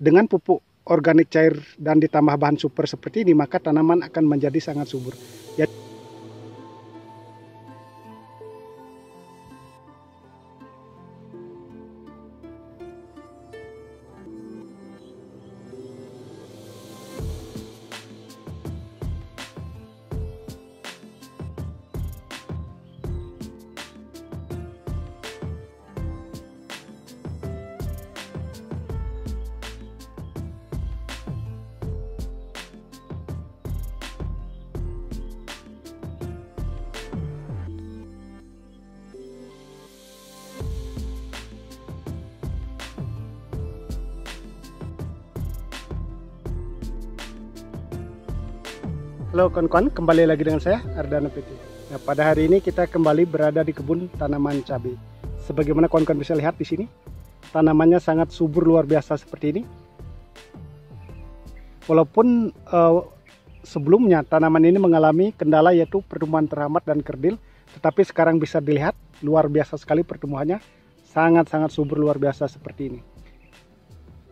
Dengan pupuk organik cair dan ditambah bahan super seperti ini, maka tanaman akan menjadi sangat subur. Ya, Halo kawan-kawan, kembali lagi dengan saya Ardana PT. Nah, pada hari ini kita kembali berada di kebun tanaman cabai. Sebagaimana kawan-kawan bisa lihat di sini, tanamannya sangat subur luar biasa seperti ini. Walaupun uh, sebelumnya tanaman ini mengalami kendala yaitu pertumbuhan terhambat dan kerdil, tetapi sekarang bisa dilihat luar biasa sekali pertumbuhannya, sangat-sangat subur luar biasa seperti ini.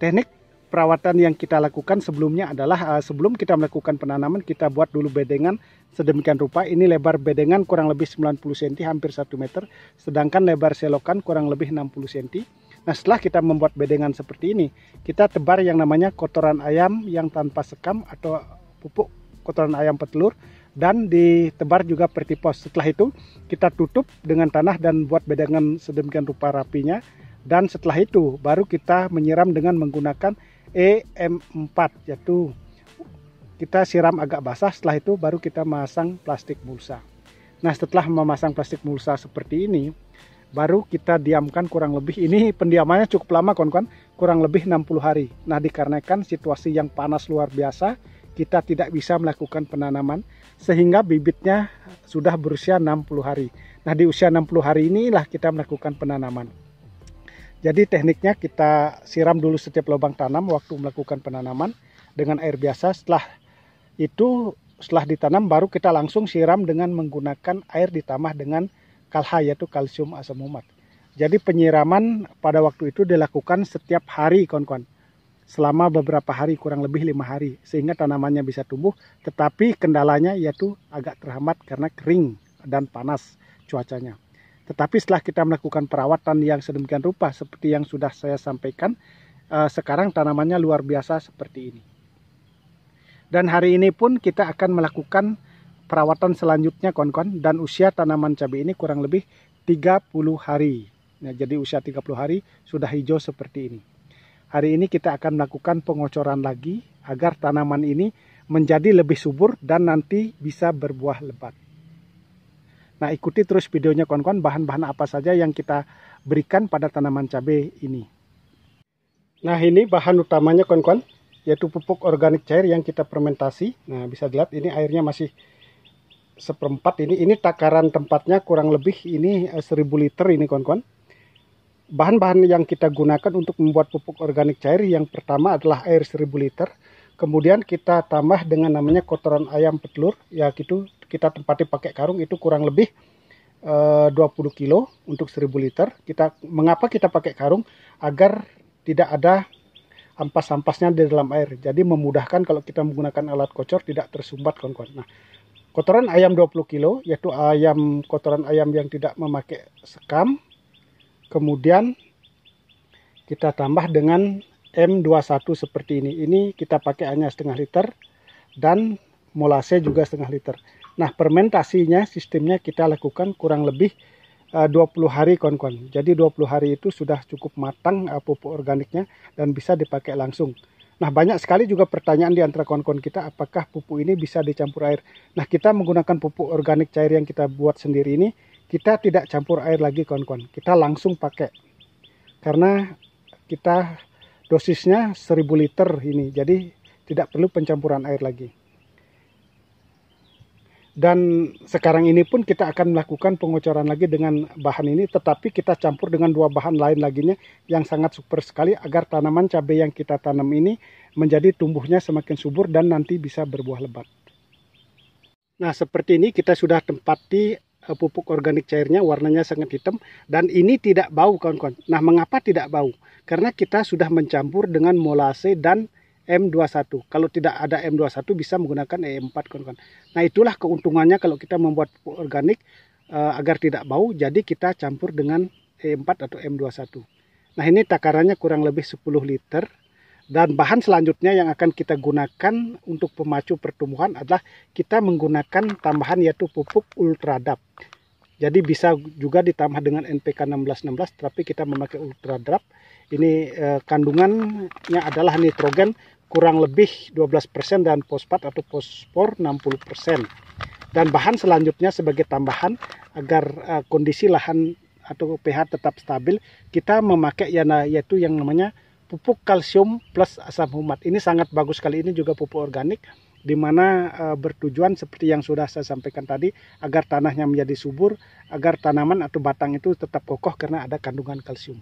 Teknik perawatan yang kita lakukan sebelumnya adalah uh, sebelum kita melakukan penanaman kita buat dulu bedengan sedemikian rupa. Ini lebar bedengan kurang lebih 90 cm hampir 1 meter, sedangkan lebar selokan kurang lebih 60 cm. Nah setelah kita membuat bedengan seperti ini, kita tebar yang namanya kotoran ayam yang tanpa sekam atau pupuk kotoran ayam petelur dan ditebar juga pertipos. Setelah itu kita tutup dengan tanah dan buat bedengan sedemikian rupa rapinya. Dan setelah itu baru kita menyiram dengan menggunakan E EM4 yaitu kita siram agak basah setelah itu baru kita masang plastik mulsa. Nah setelah memasang plastik mulsa seperti ini baru kita diamkan kurang lebih ini pendiamannya cukup lama kawan-kawan kurang lebih 60 hari. Nah dikarenakan situasi yang panas luar biasa kita tidak bisa melakukan penanaman sehingga bibitnya sudah berusia 60 hari. Nah di usia 60 hari inilah kita melakukan penanaman. Jadi tekniknya kita siram dulu setiap lubang tanam waktu melakukan penanaman dengan air biasa. Setelah itu setelah ditanam baru kita langsung siram dengan menggunakan air ditambah dengan kalha, yaitu kalsium asam umat. Jadi penyiraman pada waktu itu dilakukan setiap hari kawan-kawan. Selama beberapa hari kurang lebih lima hari sehingga tanamannya bisa tumbuh. Tetapi kendalanya yaitu agak terhambat karena kering dan panas cuacanya. Tetapi setelah kita melakukan perawatan yang sedemikian rupa seperti yang sudah saya sampaikan, eh, sekarang tanamannya luar biasa seperti ini. Dan hari ini pun kita akan melakukan perawatan selanjutnya kawan-kawan dan usia tanaman cabai ini kurang lebih 30 hari. Nah, jadi usia 30 hari sudah hijau seperti ini. Hari ini kita akan melakukan pengocoran lagi agar tanaman ini menjadi lebih subur dan nanti bisa berbuah lebat. Nah ikuti terus videonya kawan-kawan bahan-bahan apa saja yang kita berikan pada tanaman cabai ini. Nah ini bahan utamanya kawan-kawan yaitu pupuk organik cair yang kita fermentasi. Nah bisa dilihat ini airnya masih seperempat ini. Ini takaran tempatnya kurang lebih ini 1000 eh, liter ini kawan-kawan. Bahan-bahan yang kita gunakan untuk membuat pupuk organik cair yang pertama adalah air 1000 liter. Kemudian kita tambah dengan namanya kotoran ayam petelur, ya gitu kita tempati pakai karung itu kurang lebih e, eh, 20 kilo untuk 1000 liter. Kita mengapa kita pakai karung agar tidak ada ampas-ampasnya di dalam air. Jadi memudahkan kalau kita menggunakan alat kocor tidak tersumbat kawan-kawan. Nah, kotoran ayam 20 kilo yaitu ayam kotoran ayam yang tidak memakai sekam. Kemudian kita tambah dengan M21 seperti ini. Ini kita pakai hanya setengah liter dan molase juga setengah liter. Nah, fermentasinya sistemnya kita lakukan kurang lebih 20 eh, hari kon-kon. Jadi 20 hari itu sudah cukup matang eh, pupuk organiknya dan bisa dipakai langsung. Nah banyak sekali juga pertanyaan di antara kon-kon kita apakah pupuk ini bisa dicampur air. Nah kita menggunakan pupuk organik cair yang kita buat sendiri ini kita tidak campur air lagi kon-kon. Kita langsung pakai karena kita dosisnya 1000 liter ini jadi tidak perlu pencampuran air lagi. Dan sekarang ini pun kita akan melakukan pengocoran lagi dengan bahan ini, tetapi kita campur dengan dua bahan lain laginya yang sangat super sekali agar tanaman cabai yang kita tanam ini menjadi tumbuhnya semakin subur dan nanti bisa berbuah lebat. Nah seperti ini kita sudah tempati eh, pupuk organik cairnya warnanya sangat hitam dan ini tidak bau kawan-kawan. Nah mengapa tidak bau? Karena kita sudah mencampur dengan molase dan M21. Kalau tidak ada M21 bisa menggunakan e 4 kawan-kawan. Nah, itulah keuntungannya kalau kita membuat pupuk organik uh, agar tidak bau. Jadi kita campur dengan e 4 atau M21. Nah, ini takarannya kurang lebih 10 liter dan bahan selanjutnya yang akan kita gunakan untuk pemacu pertumbuhan adalah kita menggunakan tambahan yaitu pupuk ultradap. Jadi bisa juga ditambah dengan NPK 1616 tapi kita memakai ultradap. Ini eh, kandungannya adalah nitrogen kurang lebih 12% dan fosfat atau fosfor 60%. Dan bahan selanjutnya sebagai tambahan agar uh, kondisi lahan atau pH tetap stabil, kita memakai yaitu yang namanya pupuk kalsium plus asam humat. Ini sangat bagus sekali ini juga pupuk organik di mana e, bertujuan seperti yang sudah saya sampaikan tadi agar tanahnya menjadi subur, agar tanaman atau batang itu tetap kokoh karena ada kandungan kalsium.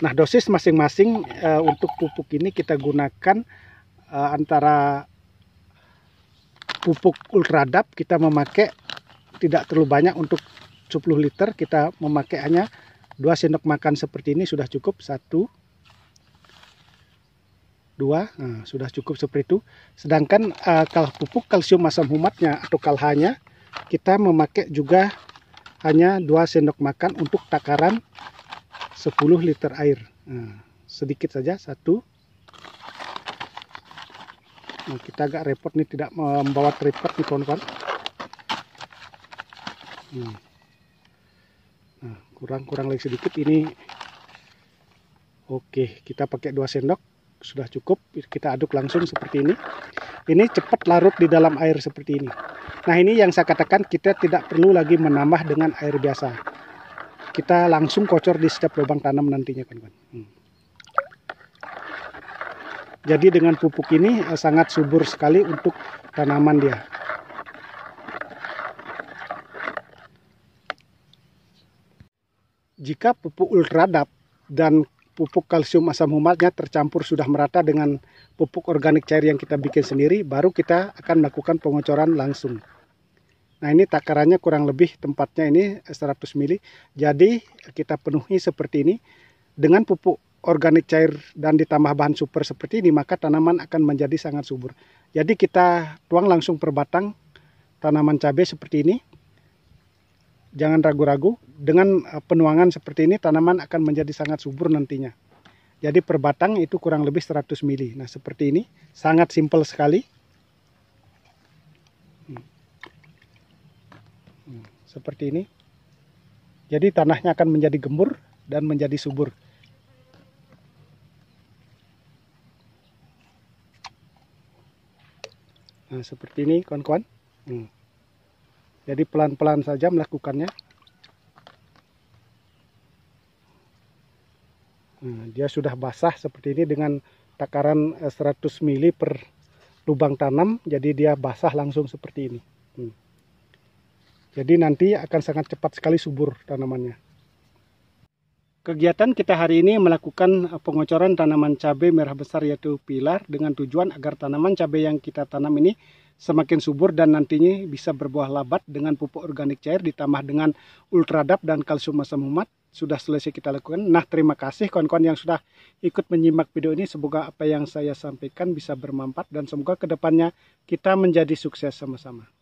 Nah, dosis masing-masing uh, untuk pupuk ini kita gunakan uh, antara pupuk ultradap kita memakai tidak terlalu banyak untuk 10 liter kita memakai hanya 2 sendok makan seperti ini sudah cukup satu dua nah, sudah cukup seperti itu sedangkan uh, kalau pupuk kalsium asam humatnya atau kalhanya kita memakai juga hanya 2 sendok makan untuk takaran 10 liter air nah, sedikit saja satu nah, kita agak repot nih tidak membawa tripod nih kawan-kawan hmm. nah kurang-kurang lagi sedikit ini oke kita pakai dua sendok sudah cukup kita aduk langsung seperti ini ini cepat larut di dalam air seperti ini nah ini yang saya katakan kita tidak perlu lagi menambah dengan air biasa kita langsung kocor di setiap lubang tanam nantinya kan kan. Hmm. Jadi dengan pupuk ini eh, sangat subur sekali untuk tanaman dia. Jika pupuk ultradap dan pupuk kalsium asam humatnya tercampur sudah merata dengan pupuk organik cair yang kita bikin sendiri, baru kita akan melakukan pengocoran langsung. Nah ini takarannya kurang lebih tempatnya ini 100 mili. Jadi kita penuhi seperti ini dengan pupuk organik cair dan ditambah bahan super seperti ini maka tanaman akan menjadi sangat subur. Jadi kita tuang langsung per batang tanaman cabai seperti ini. Jangan ragu-ragu dengan eh, penuangan seperti ini tanaman akan menjadi sangat subur nantinya. Jadi per batang itu kurang lebih 100 mili. Nah seperti ini sangat simpel sekali. seperti ini. Jadi tanahnya akan menjadi gembur dan menjadi subur. Nah, seperti ini kawan-kawan. Hmm. Jadi pelan-pelan saja melakukannya. Nah, dia sudah basah seperti ini dengan takaran 100 eh, mili per lubang tanam. Jadi dia basah langsung seperti ini. Hmm. Jadi nanti akan sangat cepat sekali subur tanamannya. Kegiatan kita hari ini melakukan eh, pengocoran tanaman cabai merah besar yaitu pilar dengan tujuan agar tanaman cabai yang kita tanam ini semakin subur dan nantinya bisa berbuah labat dengan pupuk organik cair ditambah dengan ultradap dan kalsium asam humat sudah selesai kita lakukan. Nah terima kasih kawan-kawan yang sudah ikut menyimak video ini. Semoga apa yang saya sampaikan bisa bermanfaat dan semoga kedepannya kita menjadi sukses sama-sama.